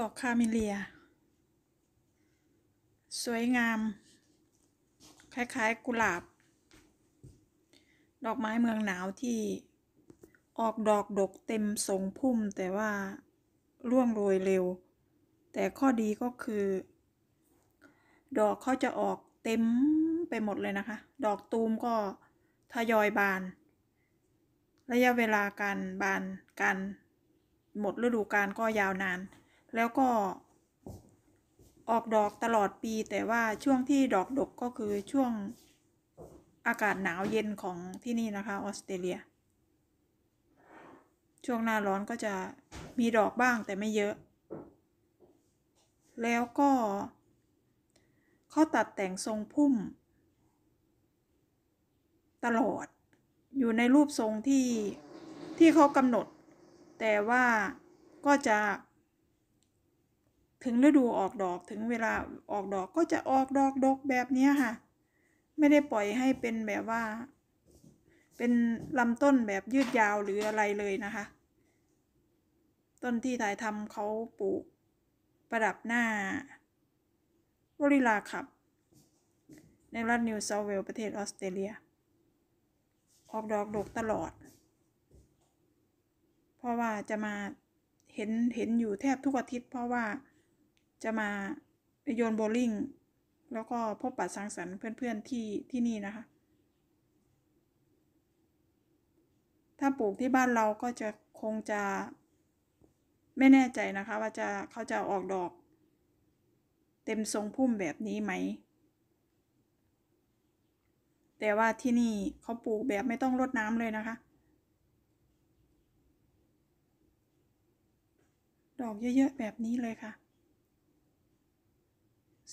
ดอกคาเมเลีย สวยงาม คล้ายๆกุหลาบ ดอกไม้เมืองหนาวที่ออกดอกดกเต็มทรงพุ่มแต่ว่าร่วงโรยเร็ว แต่ข้อดีก็คือ ดอกเขาจะออกเต็มไปหมดเลยนะคะ ดอกตูมก็ทยอยบาน ระยะเวลาการบานการหมดฤดูกาลก็ยาวนานแล้วก็ออกดอกตลอดปี แต่ว่าช่วงที่ดอกดกก็คือช่วงอากาศหนาวเย็นของที่นี่นะคะออสเตรเลียช่วงหน้าร้อนก็จะมีดอกบ้างแต่ไม่เยอะ แล้วก็เขาตัดแต่งทรงพุ่ม ตลอด อยู่ในรูปทรงที่ที่เขากำหนด แต่ว่าก็จะถึงฤดูออกดอกถึงเวลาออกดอกก็จะออกดอกดกแบบนี้ค่ะ ไม่ได้ปล่อยให้เป็นแบบว่า เป็นลำต้นแบบยืดยาวหรืออะไรเลย นะคะ ต้นที่ถ่ายทำเขาปลูกประดับหน้าวริลาขับ ในรัฐนิวเซาเวลประเทศ ออสเตรเลียออกดอกดกตลอด เพราะว่าจะมาเห็นเห็นอยู่แทบทุกอาทิตย์เพราะว่าจะมาโยนโบลิ่งแล้วก็พบปะสังสรรค์เพื่อนๆที่ที่นี่นะคะ ถ้าปลูกที่บ้านเราก็จะคงจะไม่แน่ใจนะคะว่าจะเขาจะออกดอกเต็มทรงพุ่มแบบนี้ไหม แต่ว่าที่นี่เขาปลูกแบบไม่ต้องรดน้ำเลยนะคะ ดอกเยอะๆแบบนี้เลยค่ะ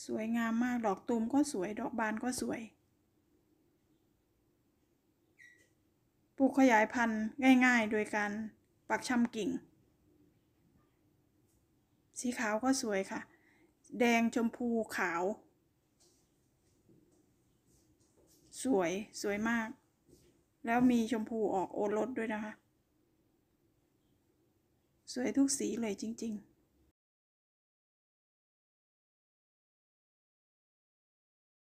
สวยงามมาก ดอกตูมก็สวยดอกบานก็สวย ปลูกขยายพันธุ์ง่ายๆ โดยการปักชำกิ่ง สีขาวก็สวยค่ะ แดงชมพูขาว สวยสวยมาก แล้วมีชมพูออกโอรสด้วยนะคะ สวยทุกสีเลยจริงๆ